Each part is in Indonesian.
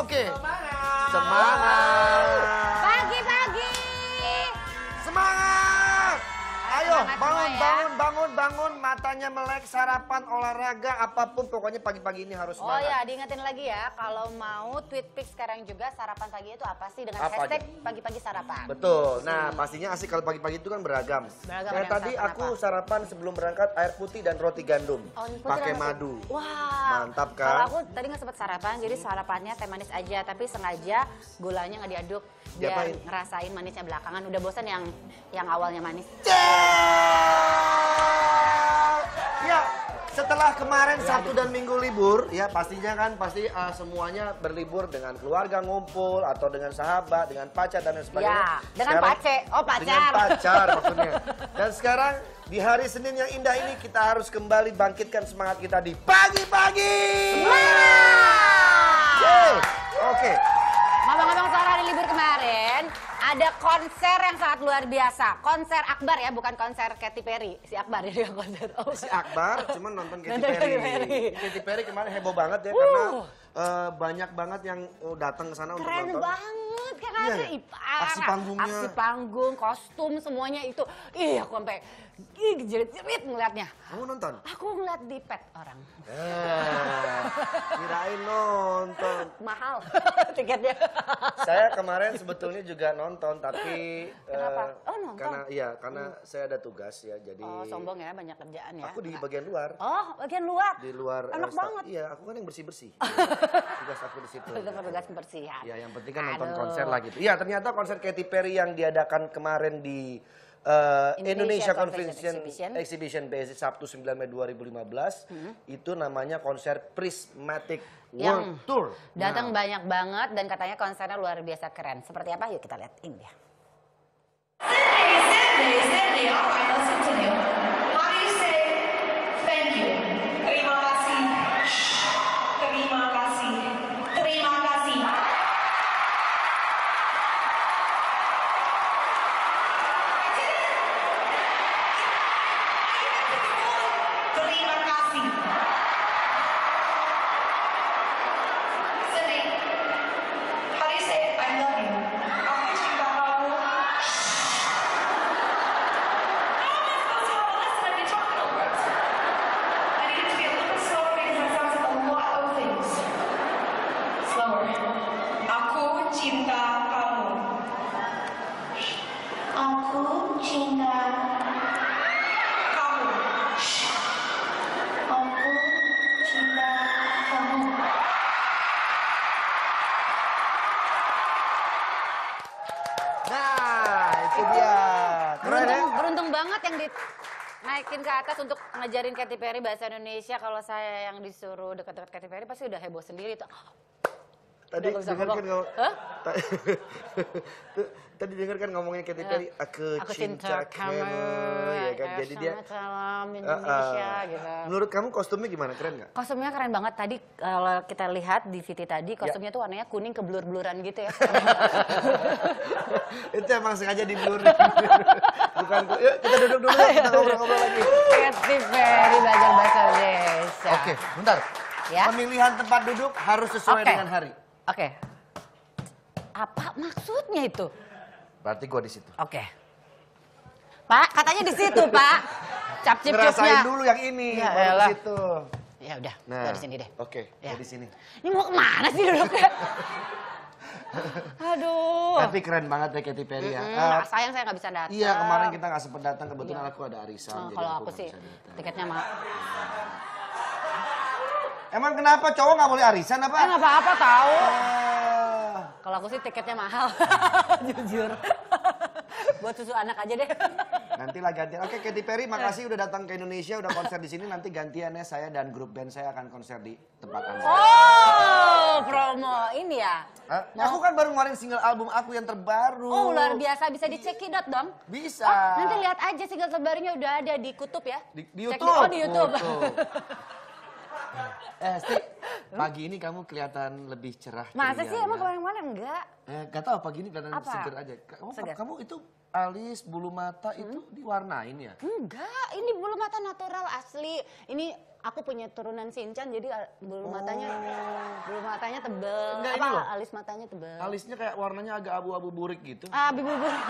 Oke. Okay. Semangat. Semangat. sarapan, olahraga, apapun pokoknya pagi-pagi ini harus semangat. Oh iya, diingetin lagi ya kalau mau tweet pic sekarang juga sarapan pagi itu apa sih dengan apa hashtag pagi-pagi sarapan. Betul. Nah, hmm. pastinya asik kalau pagi-pagi itu kan beragam. Beragam. Kayak tadi aku apa? sarapan sebelum berangkat air putih dan roti gandum. Oh, pakai madu. Wah. Mantap kan? Kalau aku tadi nggak sempat sarapan, jadi sarapannya teh manis aja, tapi sengaja gulanya nggak diaduk biar Diapain? ngerasain manisnya belakangan. Udah bosan yang yang awalnya manis. Yeah! setelah kemarin satu Sabtu dan Minggu libur, ya pastinya kan pasti uh, semuanya berlibur dengan keluarga ngumpul atau dengan sahabat, dengan pacar dan lain sebagainya. Ya, dengan sekarang, pace. Oh, pacar. Dengan pacar maksudnya. Dan sekarang di hari Senin yang indah ini kita harus kembali bangkitkan semangat kita di pagi-pagi. Oke ada konser yang sangat luar biasa. Konser Akbar ya, bukan konser Katy Perry. Si Akbar ya konser. Oh. Si Akbar, cuman nonton Katy Perry. Katy Perry kemarin heboh banget ya uh. karena uh, banyak banget yang eh, datang ke sana untuk nonton. Keren banget kan iya, IPAR. Aksi panggungnya. Aksi panggung, kostum semuanya itu. Ih, aku sampai jerit-jerit ngeliatnya. Kamu nonton? Aku ngeliat di pet orang. Eh, kirain nonton. Mahal tiketnya. Saya kemarin sebetulnya juga nonton tapi eh, Kenapa? Uh, oh, nonton. Karena iya, karena hmm. saya ada tugas ya jadi Oh, sombong ya banyak kerjaan ya. Aku di bagian luar. Oh, bagian luar. Di luar. Enak banget. Iya, aku kan yang bersih-bersih. tugas aku di situ. Itu petugas kebersihan. Gitu. Ya, iya, yang penting kan Aduh. nonton konser lah gitu. Iya, ternyata konser Katy Perry yang diadakan kemarin di uh, Indonesia, Indonesia Convention, Exhibition, Exhibition Basic Sabtu 9 Mei 2015 hmm. itu namanya konser Prismatic World yang Tour. Datang nah. banyak banget dan katanya konsernya luar biasa keren. Seperti apa? Yuk kita lihat ini dia. naikin ke atas untuk ngajarin Katy Perry bahasa Indonesia kalau saya yang disuruh dekat-dekat Katy Perry pasti udah heboh sendiri tuh. Tadi dengarkan kalau huh? tadi dengar kan ngomongnya Katy iya. Perry aku, aku cinta, kamu, ya, ya kan jadi dia salam Indonesia gitu menurut kamu kostumnya gimana keren nggak kostumnya keren banget tadi kalau kita lihat di VT tadi ya. kostumnya tuh warnanya kuning keblur bluran gitu ya itu emang sengaja di blur bukan yuk kita duduk dulu kita ngobrol-ngobrol lagi Katy Perry belajar bahasa Indonesia oke bentar ya? pemilihan tempat duduk harus sesuai dengan hari oke apa maksudnya itu? Berarti gue di situ. Oke. Okay. Pak, katanya di situ, Pak. Cap cip Ngerasain dulu yang ini, ya, baru di situ. Ya udah, nah, di sini deh. Oke, okay, ya. di sini. Ini mau kemana sih duduknya? Aduh. Tapi keren banget deh ya, Katy Perry ya. Mm -hmm. uh, sayang saya nggak bisa datang. Iya kemarin kita gak sempat datang kebetulan aku ada arisan. Oh, kalau aku, aku sih tiketnya mah. Emang kenapa cowok gak boleh arisan apa? Eh, nggak apa-apa tahu. Eh, kalau aku sih tiketnya mahal, jujur. Buat susu anak aja deh. nanti lah gantian. Oke, Katy Perry, makasih udah datang ke Indonesia, udah konser di sini. Nanti gantiannya saya dan grup band saya akan konser di tempat Anda. Oh, promo ini ya. Hah? Aku kan baru ngeluarin single album aku yang terbaru. Oh, luar biasa. Bisa dicekidot dong? Bisa. Oh, nanti lihat aja single terbarunya udah ada di Kutub ya. Di, di YouTube. oh, di YouTube. YouTube. Iya. Eh, Sti, pagi ini kamu kelihatan lebih cerah. Masa sih emang kemarin-kemarin enggak? Eh, gak tau pagi ini kelihatan Apa? seger aja. Kamu, seger. kamu itu alis bulu mata hmm? itu diwarnain ya? Enggak, ini bulu mata natural asli. Ini aku punya turunan Sinchan jadi eh, bulu oh. matanya bulu matanya tebel. Enggak, Apa alis matanya tebel? Alisnya kayak warnanya agak abu-abu burik gitu. Ah, abu-abu burik.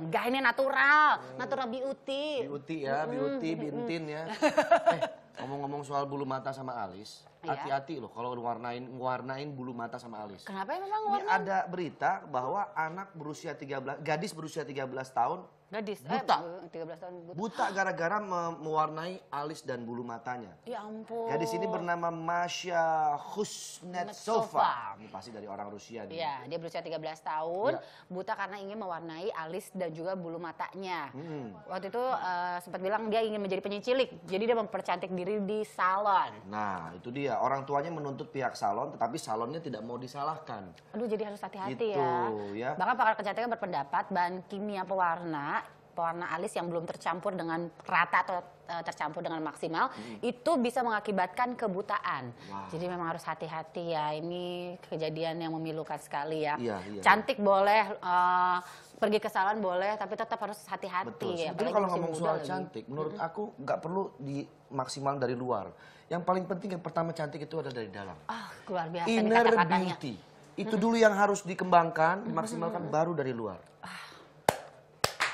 Enggak, ini natural. Hmm. Natural beauty. Beauty ya, beauty, hmm. bintin ya. Eh, Ngomong-ngomong soal bulu mata sama alis, iya. hati-hati iya. loh kalau warnain warnain bulu mata sama alis. Kenapa ya memang warnain? Ini ada berita bahwa anak berusia 13, gadis berusia 13 tahun Gadis, eh, buta. Eh, 13 tahun buta. gara-gara me mewarnai alis dan bulu matanya. Ya ampun. Gadis ini bernama Masya Husnetsova. Ini pasti dari orang Rusia. Iya, dia berusia 13 tahun. Ya. Buta karena ingin mewarnai alis dan juga bulu matanya. Hmm. Waktu itu uh, sempat bilang dia ingin menjadi penyicilik. Jadi dia mempercantik diri di salon. Nah, itu dia. Orang tuanya menuntut pihak salon, tetapi salonnya tidak mau disalahkan. Aduh, jadi harus hati-hati gitu, ya. ya. Bahkan pakar kecantikan berpendapat bahan kimia pewarna pewarna alis yang belum tercampur dengan rata atau eh, tercampur dengan maksimal hmm. itu bisa mengakibatkan kebutaan. Wow. Jadi memang harus hati-hati ya. Ini kejadian yang memilukan sekali ya. Iya, iya. Cantik boleh uh, pergi ke salon boleh tapi tetap harus hati-hati ya. kalau ngomong soal lagi. cantik menurut hmm. aku nggak perlu di maksimal dari luar. Yang paling penting yang pertama cantik itu ada dari dalam. Oh, luar biasa Inner beauty. Itu dulu yang harus dikembangkan, dimaksimalkan baru dari luar. Ah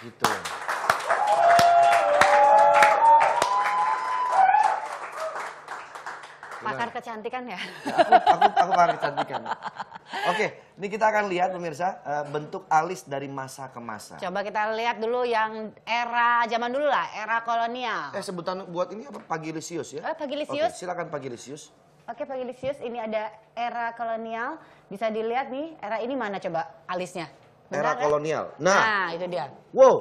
Gitu. Pakar kecantikan ya? ya? aku, aku, aku pakar kecantikan. Oke, ini kita akan lihat pemirsa eh, bentuk alis dari masa ke masa. Coba kita lihat dulu yang era zaman dulu lah, era kolonial. Eh sebutan buat ini apa? Pagilisius ya? Oh, pagilisius. Oke, silakan Pagilisius. Oke Pagilisius, ini ada era kolonial. Bisa dilihat nih, era ini mana coba alisnya? Benar, era ya? kan? kolonial. Nah, nah, itu dia. Wow.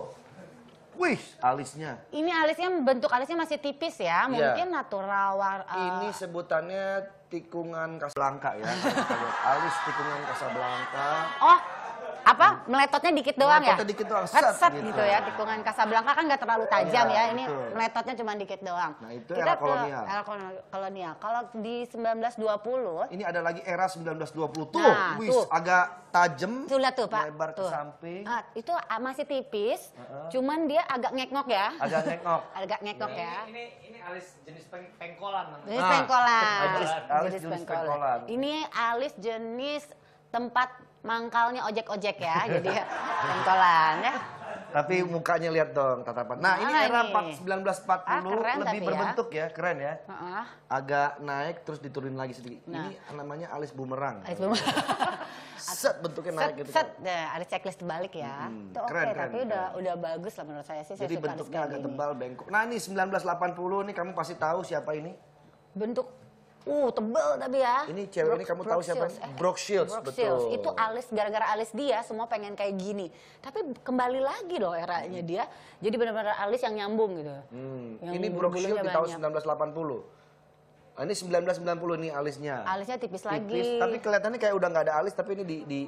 Wih, alisnya. Ini alisnya bentuk alisnya masih tipis ya, iya. mungkin yeah. natural. War, uh... Eh, Ini sebutannya tikungan kasablanka ya. alis tikungan kasablanka. Oh, apa meletotnya dikit doang ya? meletotnya ya dikit doang set, set gitu. gitu ya tikungan Casablanca kan nggak terlalu tajam ya, ya. ini betul. meletotnya cuma dikit doang nah itu Kita era kolonial era kolonial kalau di 1920 ini ada lagi era 1920 tuh, nah, wis tuh. agak tajam lihat tuh pak lebar tuh. ke samping nah, itu ah, masih tipis uh -huh. cuman dia agak ngekok ya agak ngekok agak ngekok ya, ya. Ini, ini, ini alis jenis peng pengkolan nah. jenis pengkolan ah, alis, alis jenis, jenis pengkolan. pengkolan ini alis jenis tempat mangkalnya ojek-ojek ya. jadi pentolan ya. Tapi mukanya lihat dong tatapan. Nah, ini era ini. 1940 ah, lebih ya. berbentuk ya. keren ya. Uh Agak naik terus diturunin lagi sedikit. Nah. Ini namanya alis bumerang. Alis bumerang. set bentuknya naik gitu. Set, kan. nah, ada checklist balik ya. Hmm. Itu keren, tapi udah udah bagus lah menurut saya sih. Jadi bentuknya agak tebal, bengkok. Nah, ini 1980 ini kamu pasti tahu siapa ini. Bentuk Uh, tebel tapi ya. Ini cewek Brooke, ini kamu Brooke tahu siapa? Shields. Eh, Brooke Shields, Brooke betul. Shields. Itu alis gara-gara alis dia semua pengen kayak gini. Tapi kembali lagi loh eranya hmm. dia. Jadi benar-benar alis yang nyambung gitu. Hmm. Yang ini Brooke Shields di tahun 1980. Ah, ini 1990 nih alisnya. Alisnya tipis, tipis lagi. Tapi kelihatannya kayak udah nggak ada alis tapi ini di, di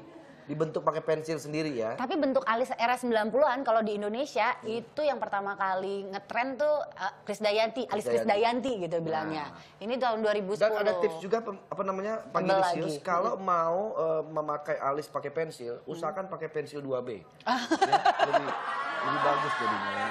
dibentuk pakai pensil sendiri ya. Tapi bentuk alis era 90-an kalau di Indonesia hmm. itu yang pertama kali ngetren tuh uh, eh, Krisdayanti, alis Krisdayanti Dayanti gitu bilangnya. Nah. Ini tahun 2010. Dan ada tips juga apa namanya? Panggilisius kalau hmm. mau uh, memakai alis pakai pensil, usahakan hmm. pakai pensil 2B. ya, lebih lebih bagus jadinya.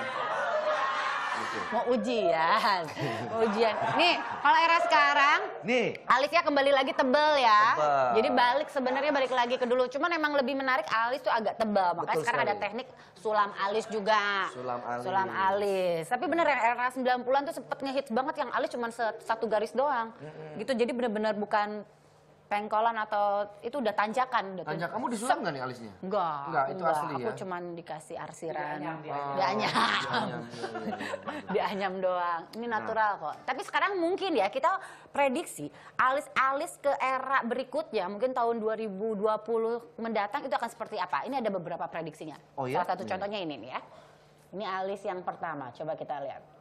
Gitu. Mau ujian. Mau ujian. Nih, kalau era sekarang, nih, alisnya kembali lagi tebel ya. Tebal. Jadi balik sebenarnya balik lagi ke dulu. Cuman emang lebih menarik alis tuh agak tebal. Makanya Betul sekarang sekali. ada teknik sulam alis juga. Sulam alis. Sulam alis. Tapi bener yang era 90-an tuh sempet ngehits banget yang alis cuman satu garis doang. Gitu. Jadi bener-bener bukan pengkolan atau itu udah tanjakan udah tanjakan kamu disulam gak nih alisnya enggak enggak itu enggak. asli ya aku cuman dikasih arsiran dianyam dianyam, dianyam doang ini nah. natural nah. kok tapi sekarang mungkin ya kita prediksi alis-alis ke era berikutnya mungkin tahun 2020 mendatang itu akan seperti apa ini ada beberapa prediksinya oh, iya? salah satu iya. contohnya ini nih ya ini alis yang pertama coba kita lihat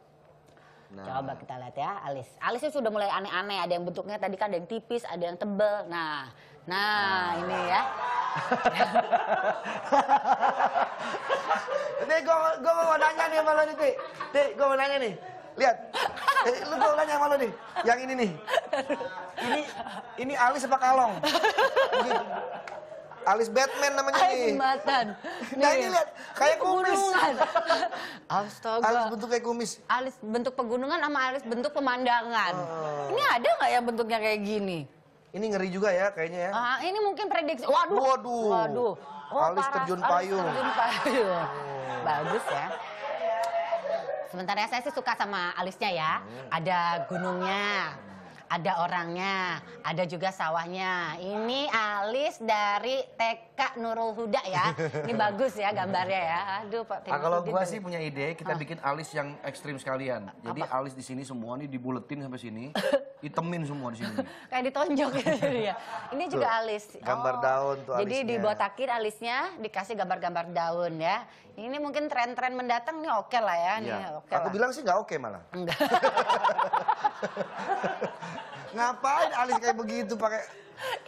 Nah. Coba kita lihat ya alis. Alisnya sudah mulai aneh-aneh. Ada yang bentuknya tadi kan ada yang tipis, ada yang tebel. Nah, nah, nah. ini ya. Nih, gue gue mau nanya nih malu nih, Ti. Ti, gue mau nanya nih. Lihat, eh, lu gue nanya malu nih. Yang ini nih. Ini ini alis apa kalong? Alis Batman namanya alis nih. Batman. Nih. Nah ini iya. lihat kayak kumis. Astaga. Alis bentuk kayak kumis. Alis bentuk pegunungan sama alis bentuk pemandangan. Oh. Ini ada nggak ya bentuknya kayak gini? Ini ngeri juga ya kayaknya ya. Uh, ini mungkin prediksi. Waduh. Waduh. Waduh. Oh, alis parah. terjun payung. Alis terjun payung. Oh. Bagus ya. Sementara ya, saya sih suka sama alisnya ya. Hmm. Ada gunungnya. Ada orangnya, ada juga sawahnya. Ini Alis dari TK Nurul Huda ya. Ini bagus ya gambarnya ya. Aduh Pak. Nah, kalau gua sih punya ide, kita oh. bikin alis yang ekstrim sekalian. Jadi Apa? alis di sini semua nih dibuletin sampai sini, itemin semua di sini. Kayak ditonjok gitu ya. Ini tuh, juga alis. Gambar oh, daun tuh Jadi alisnya. dibotakin alisnya, dikasih gambar-gambar daun ya. Ini mungkin tren-tren mendatang nih oke okay lah ya. Iya. Nih, okay Aku lah. bilang sih nggak oke okay malah. Enggak. Ngapain alis kayak begitu pakai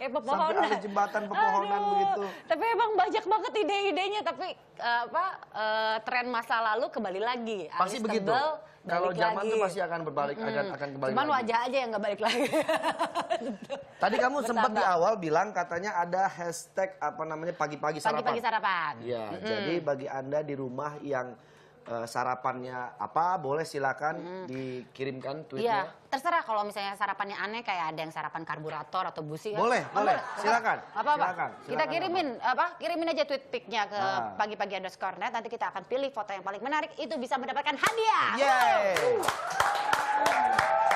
kayak pepohonan. Sampai ada jembatan pepohonan Aduh. begitu. Tapi emang banyak banget ide-idenya tapi eh, apa uh, tren masa lalu kembali lagi. Pasti Alis begitu. Kalau zaman itu pasti akan berbalik hmm. akan akan kembali. Cuman lagi. wajah aja yang nggak balik lagi. Tadi kamu sempat di awal bilang katanya ada hashtag apa namanya pagi-pagi sarapan. Pagi-pagi sarapan. Iya, -hmm. jadi bagi Anda di rumah yang Eh, sarapannya apa boleh silakan hmm. dikirimkan iya, tweetnya. Iya, terserah kalau misalnya sarapannya aneh kayak ada yang sarapan karburator atau busi. Ya. Boleh, kan? boleh, silakan. Apa apa? Silakan, silakan. Kita kirimin apa? apa? Kirimin aja tweet picnya ke nah. pagi-pagi underscore net. Nanti kita akan pilih foto yang paling menarik itu bisa mendapatkan hadiah. Yeah. Wow.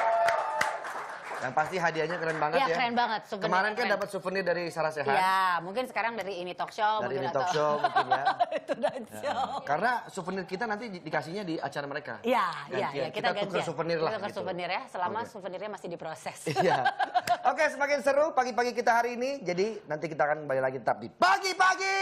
Yang pasti hadiahnya keren banget ya. ya. keren banget. Souvenir Kemarin kan dapat souvenir dari Sarah Sehat. Ya, mungkin sekarang dari ini talk show. Dari ini talk show mungkin ya. Itu ya. Karena souvenir kita nanti dikasihnya di acara mereka. Iya, iya, ya, kita, kita ke tukar souvenir lah. Kita tukar gitu. souvenir ya, selama okay. souvenirnya masih diproses. Iya. Oke, okay, semakin seru pagi-pagi kita hari ini. Jadi nanti kita akan kembali lagi tetap di pagi-pagi.